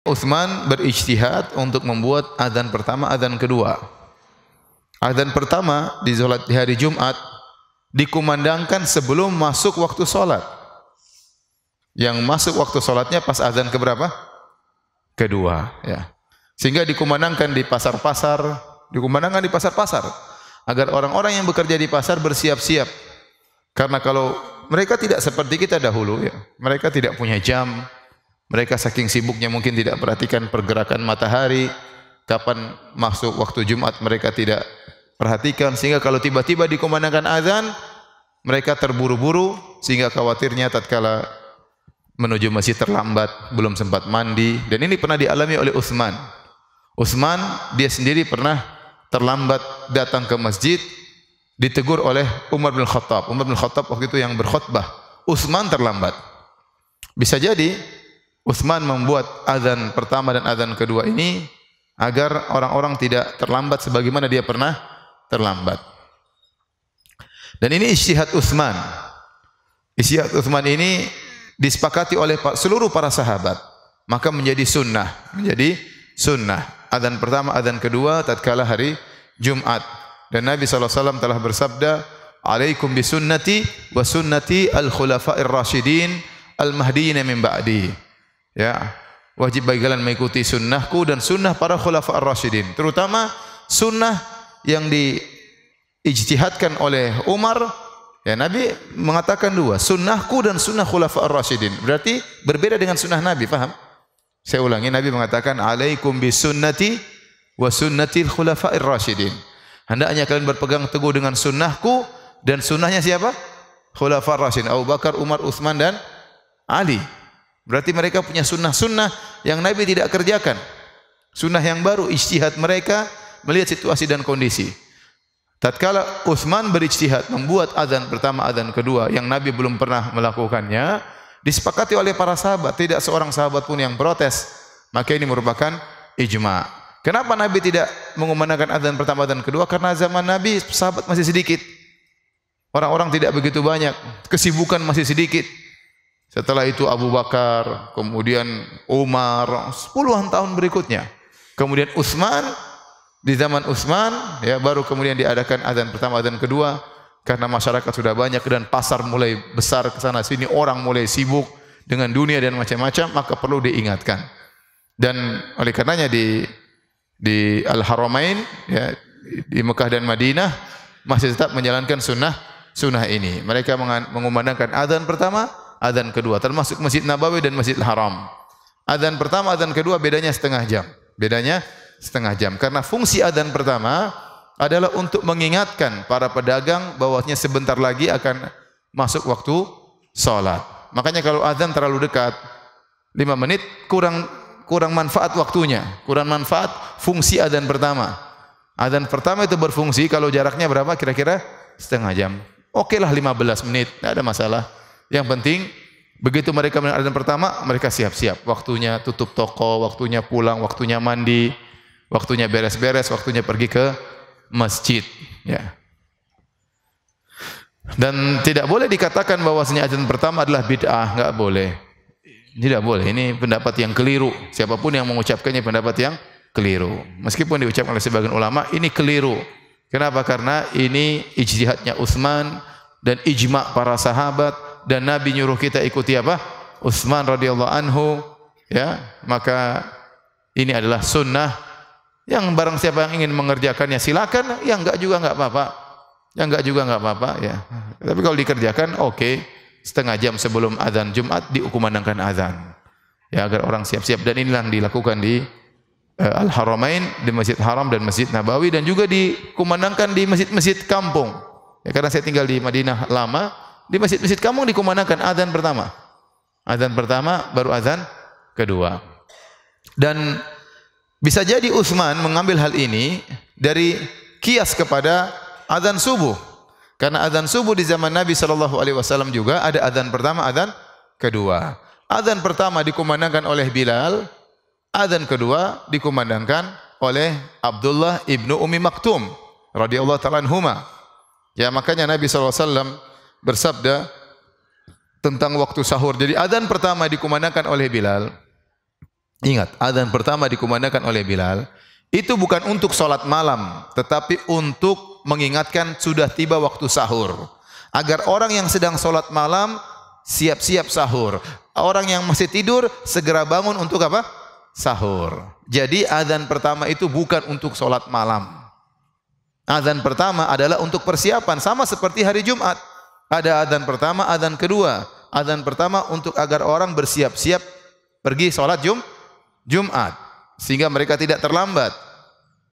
Uthman berijtihad untuk membuat adzan pertama, adzan kedua. Adzan pertama di solat di hari Jumat dikumandangkan sebelum masuk waktu solat. Yang masuk waktu solatnya pas adzan keberapa? Kedua. Ya. Sehingga dikumandangkan di pasar-pasar, dikumandangkan di pasar-pasar agar orang-orang yang bekerja di pasar bersiap-siap. Karena kalau mereka tidak seperti kita dahulu, ya. mereka tidak punya jam, mereka saking sibuknya mungkin tidak perhatikan pergerakan matahari, kapan masuk waktu Jumat mereka tidak perhatikan sehingga kalau tiba-tiba dikumandangkan azan, mereka terburu-buru sehingga khawatirnya tatkala menuju masjid terlambat, belum sempat mandi dan ini pernah dialami oleh Utsman. Utsman dia sendiri pernah terlambat datang ke masjid ditegur oleh Umar bin Khattab. Umar bin Khattab waktu itu yang berkhutbah. Utsman terlambat. Bisa jadi Uthman membuat azan pertama dan azan kedua ini agar orang-orang tidak terlambat sebagaimana dia pernah terlambat. Dan ini isyihat Uthman. Isyihat Uthman ini disepakati oleh seluruh para sahabat. Maka menjadi sunnah. Menjadi sunnah. Adhan pertama, adhan kedua, tatkala hari Jumat. Dan Nabi SAW telah bersabda, Alaikum bisunnati wa sunnati al-khulafa'ir-rashidin al-mahdiyina min ba'di. Ya, wajib bagi kalian mengikuti sunnahku dan sunnah para khulafa ar-rasyidin, terutama sunnah yang di oleh Umar. Ya, Nabi mengatakan dua, sunnahku dan sunnah khulafa ar-rasyidin. Berarti berbeda dengan sunnah Nabi, faham? Saya ulangi, Nabi mengatakan, Alaikum sunnati wa sunnatil khulafa ar-rasyidin. Hendaknya kalian berpegang teguh dengan sunnahku dan sunnahnya siapa? Khulafa ar-rasyidin. Abu Bakar, Umar, Uthman dan Ali. Berarti mereka punya sunnah-sunnah yang Nabi tidak kerjakan. Sunnah yang baru, ijtihad mereka melihat situasi dan kondisi. Tatkala Uthman berijtihad membuat azan pertama, azan kedua yang Nabi belum pernah melakukannya, disepakati oleh para sahabat, tidak seorang sahabat pun yang protes. Maka ini merupakan ijma. Kenapa Nabi tidak mengumandangkan azan pertama dan kedua? Karena zaman Nabi sahabat masih sedikit. Orang-orang tidak begitu banyak, kesibukan masih sedikit. Setelah itu Abu Bakar, kemudian Umar, sepuluhan tahun berikutnya. Kemudian Utsman di zaman Utsman ya baru kemudian diadakan Adan pertama azan kedua karena masyarakat sudah banyak dan pasar mulai besar ke sana sini orang mulai sibuk dengan dunia dan macam-macam maka perlu diingatkan. Dan oleh karenanya di di Al-Haramain ya di Mekah dan Madinah masih tetap menjalankan sunnah sunnah ini. Mereka mengumandangkan Adan pertama, adzan kedua termasuk Masjid Nabawi dan Masjid Haram. Adzan pertama adzan kedua bedanya setengah jam. Bedanya setengah jam karena fungsi adzan pertama adalah untuk mengingatkan para pedagang bahwasanya sebentar lagi akan masuk waktu salat. Makanya kalau azan terlalu dekat lima menit kurang kurang manfaat waktunya, kurang manfaat fungsi azan pertama. Azan pertama itu berfungsi kalau jaraknya berapa kira-kira setengah jam. Okelah 15 menit, tidak ada masalah. Yang penting begitu mereka mendengar azan pertama, mereka siap-siap. Waktunya tutup toko, waktunya pulang, waktunya mandi, waktunya beres-beres, waktunya pergi ke masjid. Ya. Dan tidak boleh dikatakan bahwasanya azan pertama adalah bid'ah, enggak boleh. Tidak boleh. Ini pendapat yang keliru. Siapapun yang mengucapkannya pendapat yang keliru. Meskipun diucapkan oleh sebagian ulama, ini keliru. Kenapa? Karena ini ijtihadnya Utsman dan ijma' para sahabat dan Nabi nyuruh kita ikuti apa? Utsman radhiyallahu anhu, ya. Maka ini adalah sunnah yang barang siapa yang ingin mengerjakannya silakan, yang enggak juga enggak apa-apa. Yang enggak juga enggak apa-apa, ya. Tapi kalau dikerjakan oke, okay. setengah jam sebelum azan Jumat diukumandangkan azan. Ya agar orang siap-siap dan inilah yang dilakukan di eh, Al-Haramain, di Masjid Haram dan Masjid Nabawi dan juga dikumandangkan di masjid-masjid kampung. Ya, karena saya tinggal di Madinah lama, di masjid-masjid kamu dikumandangkan azan pertama. Azan pertama baru azan kedua. Dan bisa jadi Uthman mengambil hal ini dari kias kepada azan subuh. Karena azan subuh di zaman Nabi saw juga ada azan pertama, azan kedua. Azan pertama dikumandangkan oleh Bilal, azan kedua dikumandangkan oleh Abdullah ibnu Umi Maktum radhiyallahu taala anhuma. Ya makanya Nabi saw bersabda tentang waktu sahur. Jadi adan pertama dikumandangkan oleh Bilal. Ingat, adan pertama dikumandangkan oleh Bilal itu bukan untuk solat malam, tetapi untuk mengingatkan sudah tiba waktu sahur. Agar orang yang sedang solat malam siap-siap sahur. Orang yang masih tidur segera bangun untuk apa? Sahur. Jadi adan pertama itu bukan untuk solat malam. Adan pertama adalah untuk persiapan sama seperti hari Jumat. Ada adzan pertama, adzan kedua. Adzan pertama untuk agar orang bersiap-siap pergi salat Jum Jumat sehingga mereka tidak terlambat.